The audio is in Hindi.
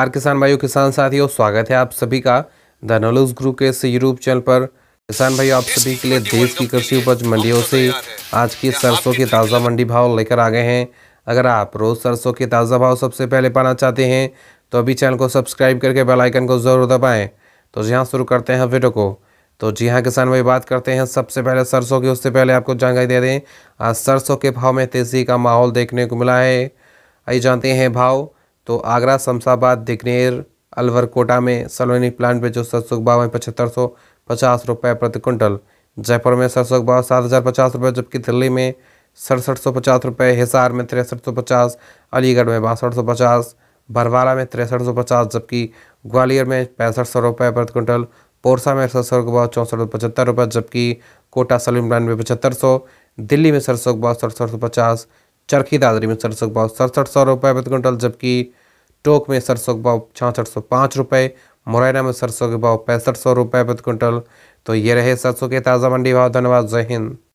नमस्कार किसान भाइयों किसान साथियों स्वागत है आप सभी का द नॉलेज ग्रुप के इस यूट्यूब चैनल पर किसान भाइयों आप सभी के लिए देश की कृषि उपज मंडियों से आज की सरसों के ताज़ा मंडी भाव लेकर आ गए हैं अगर आप रोज़ सरसों के ताज़ा भाव सबसे पहले पाना चाहते हैं तो अभी चैनल को सब्सक्राइब करके बेलाइकन को ज़रूर दबाएँ तो जी हाँ शुरू करते हैं वीडियो को तो जी हाँ किसान भाई बात करते हैं सबसे पहले सरसों की उससे पहले आपको जानकारी दे दें आज सरसों के भाव में तेज़ी का माहौल देखने को मिला है आइए जानते हैं भाव तो आगरा शमशाबाद दिगनेर अलवर कोटा में सलोनी प्लांट में जो सरसों का भाव है पचहत्तर सौ पचास रुपये प्रति कुंटल जयपुर में सरसों का भाव सात हज़ार पचास रुपये जबकि दिल्ली में सड़सठ सौ पचास रुपये हिसार में तिरसठ सौ पचास अलीगढ़ में बासठ सौ पचास भरवाड़ा में तिरसठ सौ पचास जबकि ग्वालियर में पैंसठ सौ रुपये प्रति कुंटल पोरसा में सरसों का भाव चौंसठ सौ पचहत्तर रुपये जबकि कोटा सलोनी प्लांट में पचहत्तर सौ दिल्ली में सरसों का भाव सड़सठ सौ पचास चरखी दादरी में सरसों का भाव सड़सठ सौ रुपये प्रति कुंटल जबकि टोंक में सरसों के भाव छाछठ सौ पाँच रुपये मुरैना में सरसों के भाव पैंसठ सौ रुपये प्रति क्विंटल तो ये रहे सरसों के ताज़ा मंडी भाव धन्यवाद जय हिंद